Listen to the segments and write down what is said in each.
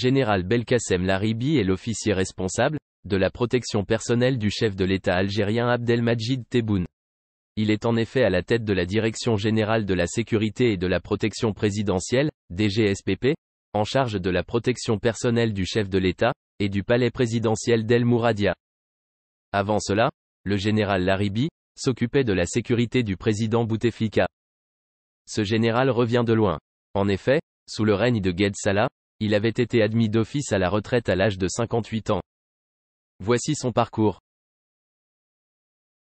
général Belkacem Laribi est l'officier responsable, de la protection personnelle du chef de l'État algérien Abdelmajid Tebboune. Il est en effet à la tête de la Direction générale de la sécurité et de la protection présidentielle, DGSPP, en charge de la protection personnelle du chef de l'État, et du palais présidentiel d'El Mouradia. Avant cela, le général Laribi, s'occupait de la sécurité du président Bouteflika. Ce général revient de loin. En effet, sous le règne de Ged Salah, il avait été admis d'office à la retraite à l'âge de 58 ans. Voici son parcours.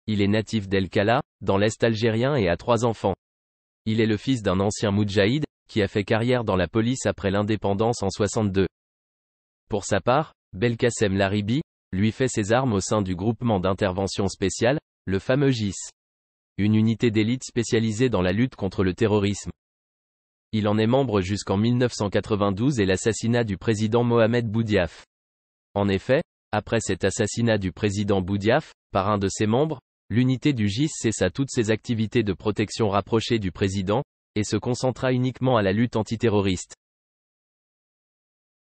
Il est natif d'El Kala, dans l'Est algérien et a trois enfants. Il est le fils d'un ancien moudjahid, qui a fait carrière dans la police après l'indépendance en 62. Pour sa part, Belkacem Laribi, lui fait ses armes au sein du groupement d'intervention spéciale, le fameux GIS. Une unité d'élite spécialisée dans la lutte contre le terrorisme. Il en est membre jusqu'en 1992 et l'assassinat du président Mohamed Boudiaf. En effet, après cet assassinat du président Boudiaf, par un de ses membres, l'unité du GIS cessa toutes ses activités de protection rapprochée du président, et se concentra uniquement à la lutte antiterroriste.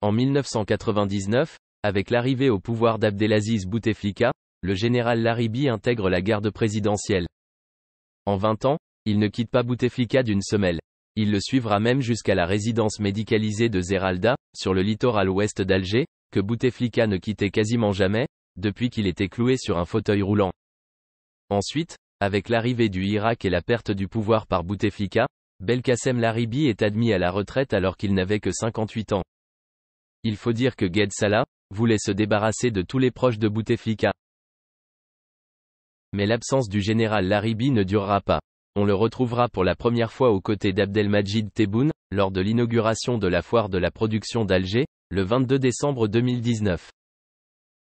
En 1999, avec l'arrivée au pouvoir d'Abdelaziz Bouteflika, le général Laribi intègre la garde présidentielle. En 20 ans, il ne quitte pas Bouteflika d'une semelle. Il le suivra même jusqu'à la résidence médicalisée de Zeralda, sur le littoral ouest d'Alger, que Bouteflika ne quittait quasiment jamais, depuis qu'il était cloué sur un fauteuil roulant. Ensuite, avec l'arrivée du Irak et la perte du pouvoir par Bouteflika, Belkacem Laribi est admis à la retraite alors qu'il n'avait que 58 ans. Il faut dire que Ged Salah voulait se débarrasser de tous les proches de Bouteflika. Mais l'absence du général Laribi ne durera pas on le retrouvera pour la première fois aux côtés d'Abdelmajid Tebboune, lors de l'inauguration de la foire de la production d'Alger, le 22 décembre 2019.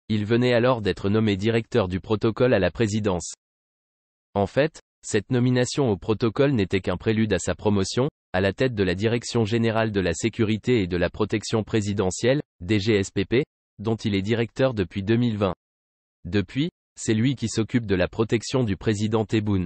Il venait alors d'être nommé directeur du protocole à la présidence. En fait, cette nomination au protocole n'était qu'un prélude à sa promotion, à la tête de la Direction générale de la sécurité et de la protection présidentielle, DGSPP, dont il est directeur depuis 2020. Depuis, c'est lui qui s'occupe de la protection du président Tebboune.